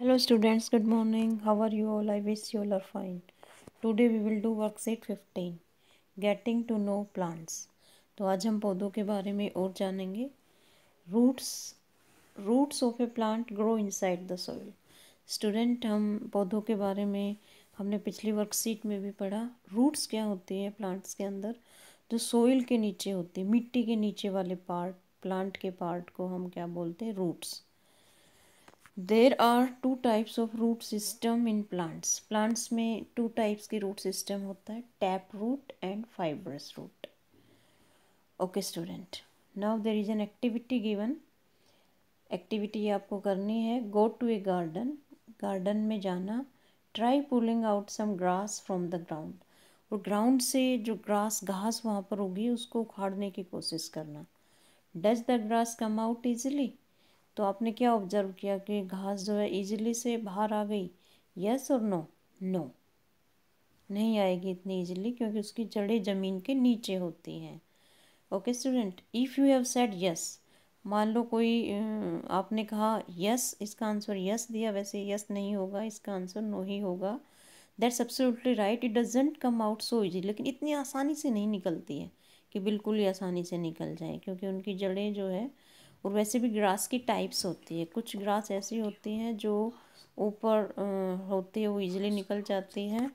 Hello students good morning how are you all I wish you all are fine today we will do worksheet fifteen getting to know plants तो आज हम पौधों के बारे में और जानेंगे roots roots of a plant grow inside the soil student हम पौधों के बारे में हमने पिछली वर्कशीट में भी पढ़ा रूट्स क्या होते हैं प्लांट्स के अंदर जो सॉइल के नीचे होते है मिट्टी के नीचे वाले पार्ट प्लांट के पार्ट को हम क्या बोलते हैं roots there are two types of root system in plants plants में टू टाइप्स के रूट सिस्टम होता है tap root and fibrous root okay student now there is an activity given activity आपको करनी है go to a garden garden में जाना try pulling out some grass from the ground और ground से जो ग्रास घास वहाँ पर होगी उसको उखाड़ने की कोशिश करना does the grass come out easily तो आपने क्या ऑब्जर्व किया कि घास जो है इजीली से बाहर आ गई यस और नो नो नहीं आएगी इतनी इजीली क्योंकि उसकी जड़ें ज़मीन के नीचे होती हैं okay student if you have said yes मान लो कोई आपने कहा यस इसका आंसर यस दिया वैसे यस नहीं होगा इसका आंसर नो ही होगा that's absolutely right it doesn't come out so easy लेकिन इतनी आसानी से नहीं निकलती है कि बिल्कुल ही आसानी से निकल जाए क्योंकि उनकी जड़ें जो है और वैसे भी ग्रास की टाइप्स होती है कुछ ग्रास ऐसी होती हैं जो ऊपर होती है वो ईजिली निकल जाती है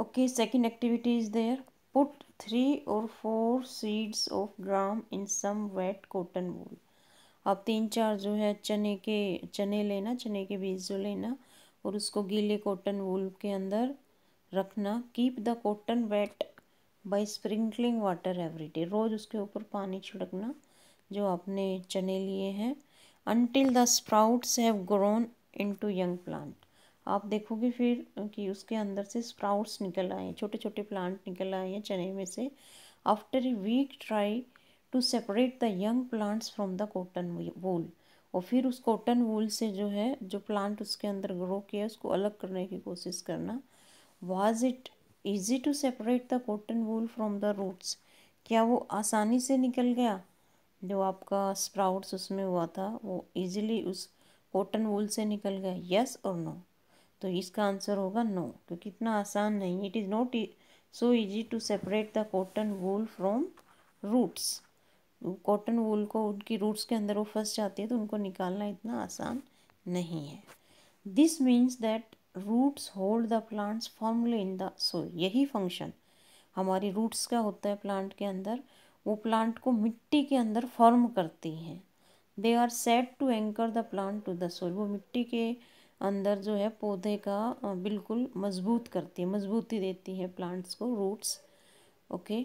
okay second activity is there put three और four seeds of gram in some wet cotton wool अब तीन चार जो है चने के चने लेना चने के बीज जो लेना और उसको गीले कॉटन वूल के अंदर रखना keep the cotton wet by sprinkling water every day रोज़ उसके ऊपर पानी छिड़कना जो आपने चने लिए हैं until the sprouts have grown into young plant आप देखोगे फिर कि उसके अंदर से स्प्राउट्स निकल आए छोटे छोटे प्लांट निकल आए हैं चने में से after a week try to separate the young plants from the cotton wool और फिर उस कॉटन वूल से जो है जो प्लांट उसके अंदर ग्रो किया उसको अलग करने की कोशिश करना was it easy to separate the cotton wool from the roots क्या वो आसानी से निकल गया जो आपका स्प्राउट्स उसमें हुआ था वो इजीली उस कॉटन वूल से निकल गया यस और नो तो इसका आंसर होगा नो क्योंकि इतना आसान नहीं it is not so easy to separate the cotton wool from roots cotton wool को उनकी रूट्स के अंदर वो फंस जाती है तो उनको निकालना इतना आसान नहीं है this means that roots hold the plants firmly in the soil यही फंक्शन हमारी रूट्स का होता है प्लांट के अंदर वो प्लांट को मिट्टी के अंदर फॉर्म करती हैं they are set to anchor the plant to the soil वो मिट्टी के अंदर जो है पौधे का बिल्कुल मजबूत करती है मजबूती देती है प्लांट्स को रूट्स ओके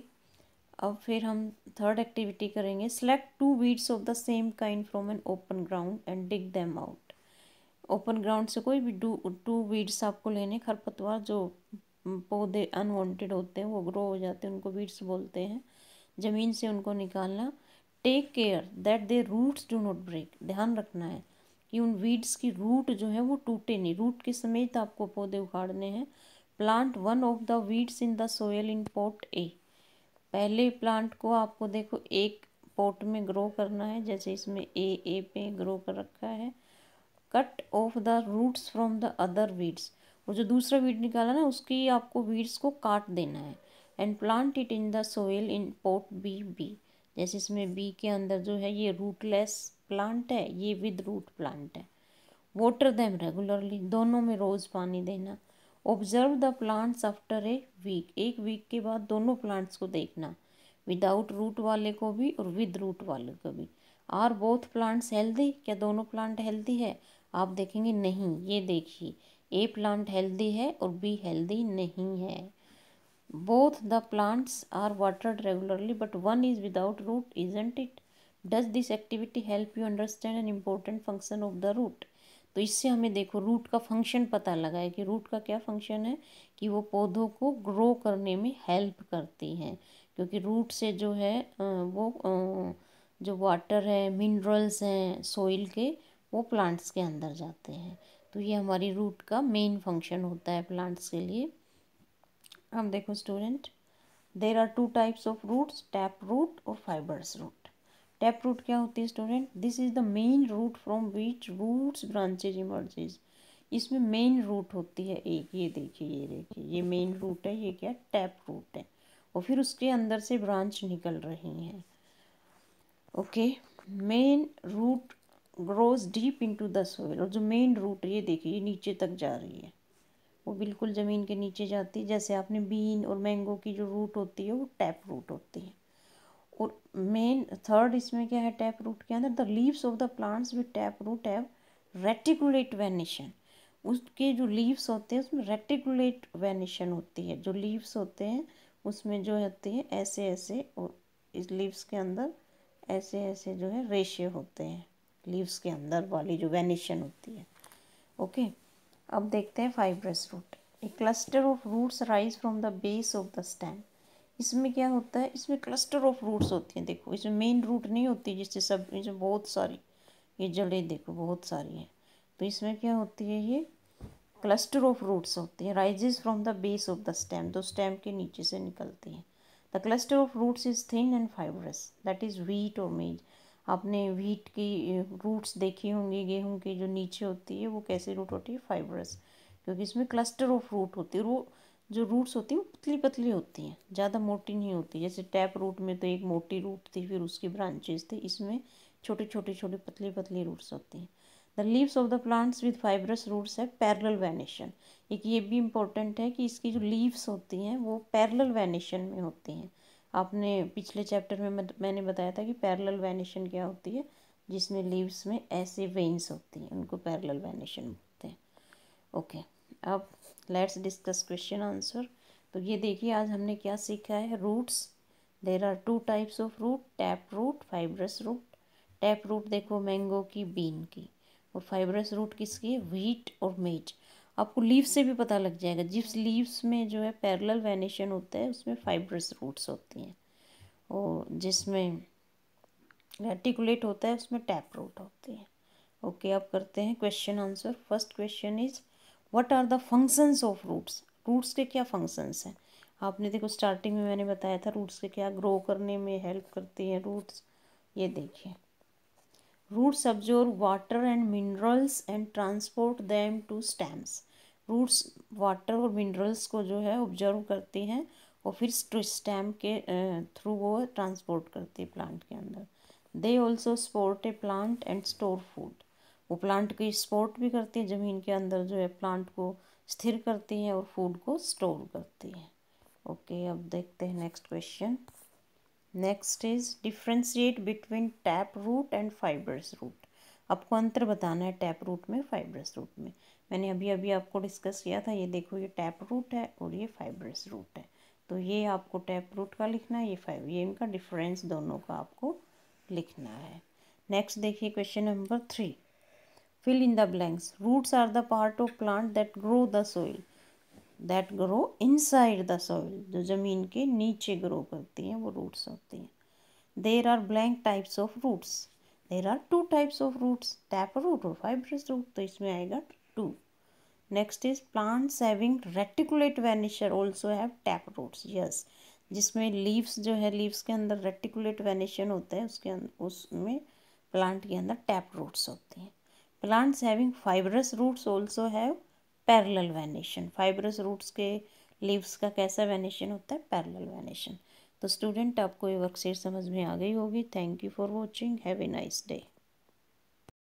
अब फिर हम थर्ड एक्टिविटी करेंगे select to weeds of the same kind from an open ground and dig them out open ground से कोई भी डू टू वीड्स आपको लेने खरपतवार जो पौधे अनवांटेड होते हैं वो ग्रो हो जाते हैं उनको वीड्स बोलते हैं ज़मीन से उनको निकालना take care that they roots do not break ध्यान रखना है कि उन वीड्स की रूट जो है वो टूटे नहीं रूट के समेत आपको पौधे उखाड़ने हैं plant one of the weeds in the soil in pot A पहले प्लांट को आपको देखो एक पोट में ग्रो करना है जैसे इसमें ए ए पे ग्रो कर रखा है cut off the roots from the other weeds और जो दूसरा वीड निकाला ना उसकी आपको वीड्स को काट देना है and plant it in the soil in pot B B जैसे इसमें बी के अंदर जो है ये रूटलेस प्लांट है ये विद रूट प्लांट है वाटर दैम रेगुलरली दोनों में रोज़ पानी देना observe the plants after a week एक वीक के बाद दोनों प्लांट्स को देखना विदाउट रूट वाले को भी और विद रूट वाले को भी आर बोथ प्लांट्स हेल्दी क्या दोनों प्लांट हेल्दी है आप देखेंगे नहीं ये देखिए ए प्लांट हेल्दी है और बी हेल्दी नहीं है both the plants are watered regularly but one is without root isn't it does this activity help you understand an important function of the root तो इससे हमें देखो रूट का फंक्शन पता लगा है कि रूट का क्या फंक्शन है कि वो पौधों को ग्रो करने में हेल्प करती हैं क्योंकि रूट से जो है वो जो वाटर है मिनरल्स हैं सोइल के वो प्लांट्स के अंदर जाते हैं तो ये हमारी रूट का मेन फंक्शन होता है प्लांट्स के लिए हम देखो student there are two types of roots tap root और फाइबर्स रूट टैप रूट क्या होती है student this is the main root from which roots branches emerges इसमें मेन रूट होती है एक ये देखिए ये देखिए ये मेन रूट है ये क्या टैप रूट है और फिर उसके अंदर से ब्रांच निकल रही हैं okay main root grows deep into the soil और जो मेन रूट ये देखिए ये नीचे तक जा रही है वो बिल्कुल ज़मीन के नीचे जाती है जैसे आपने बीन और मैंगो की जो रूट होती है वो टैप रूट होती है और मेन थर्ड इसमें क्या है टैप रूट के अंदर the leaves of the plants with tap root have reticulate venation उसके जो लीव्स होते हैं उसमें रेटिकुलेट वेनिशन होती है जो लीव्स होते हैं उसमें जो होते हैं ऐसे ऐसे और इस लीव्स के अंदर ऐसे ऐसे जो है रेशे होते हैं लीव्स के अंदर वाली जो वेनेशन होती है ओके अब देखते हैं fibrous root a cluster of roots rise from the base of the stem इसमें क्या होता है इसमें क्लस्टर ऑफ रूट्स होती हैं देखो इसमें मेन रूट नहीं होती जिससे सब इसमें बहुत सारी ये जड़े देखो बहुत सारी हैं तो इसमें क्या होती है ये क्लस्टर ऑफ रूट्स होती हैं rises from the base of the stem दो स्टेम के नीचे से निकलती हैं the cluster of roots is thin and fibrous that is wheat और मेज आपने व्हीट की रूट्स देखी होंगी गेहूं की जो नीचे होती है वो कैसे रूट होती है फाइबरस क्योंकि इसमें क्लस्टर ऑफ रूट होती है रू जो रूट्स होती हैं वो पतली पतली होती हैं ज़्यादा मोटी नहीं होती जैसे टैप रूट में तो एक मोटी रूट थी फिर उसकी ब्रांचेज थी इसमें छोटे छोटे छोटे पतली पतली रूट्स होती हैं the leaves of the plants with fibrous roots है पैरल वैनेशन एक ये भी इम्पोर्टेंट है कि इसकी जो लीव्स होती हैं वो पैरल वैनेशन में होती हैं आपने पिछले चैप्टर में मत, मैंने बताया था कि पैरेलल वेनेशन क्या होती है जिसमें लीव्स में ऐसे वेन्स होती हैं उनको पैरेलल वेनेशन बोलते हैं ओके अब लेट्स डिस्कस क्वेश्चन आंसर तो ये देखिए आज हमने क्या सीखा है roots there are two types of root tap root fibrous root tap root देखो मैंगो की बीन की और फाइब्रस रूट किसकी है व्हीट और मेज आपको लीव्स से भी पता लग जाएगा जिस लीव्स में जो है पैरेलल वेनेशन होता है उसमें फाइब्रस रूट्स होती हैं और जिसमें रेटिकुलेट होता है उसमें टैप रूट होती है ओके okay, करते हैं question answer first question is what are the functions of roots roots के क्या फंक्शंस हैं आपने देखो स्टार्टिंग में मैंने बताया था रूट्स के क्या ग्रो करने में हेल्प करती हैं रूट्स ये देखिए Roots absorb water and minerals and transport them to stems. Roots water और मिनरल्स को जो है ऑब्जर्व करते हैं और फिर स्टैम के थ्रू वो ट्रांसपोर्ट करते हैं प्लांट के अंदर they also support a plant and store food वो प्लांट की स्पोर्ट भी करते हैं ज़मीन के अंदर जो है प्लांट को स्थिर करते हैं और फूड को स्टोर करते हैं ओके okay, अब देखते हैं next question next is differentiate between tap root and fibrous root आपको अंतर बताना है टैप रूट में फाइबर्स रूट में मैंने अभी अभी आपको डिस्कस किया था ये देखो ये टैप रूट है और ये फाइबर्स रूट है तो ये आपको टैप रूट का लिखना है ये फाइव ये इनका डिफरेंस दोनों का आपको लिखना है नेक्स्ट देखिए question number three fill in the blanks roots are the part of plant that grow the soil that grow inside the soil जो ज़मीन के नीचे ग्रो करती हैं वो रूट्स होती हैं there are blank types of roots there are two types of roots tap root और फाइब्रस रूट तो इसमें आएगा two next is plants having reticulate venation also have tap roots yes जिसमें लीव्स जो है लीव्स के अंदर रेटिकुलेट वेनेशन होता है उसके उसमें प्लांट के अंदर टैप रूट्स होते हैं plants having fibrous roots also have parallel venation fibrous roots के लीव्स का कैसा वेनेशन होता है पैरेलल वेनेशन तो स्टूडेंट आपको ये वर्कशीट समझ में आ गई होगी thank you for watching have a nice day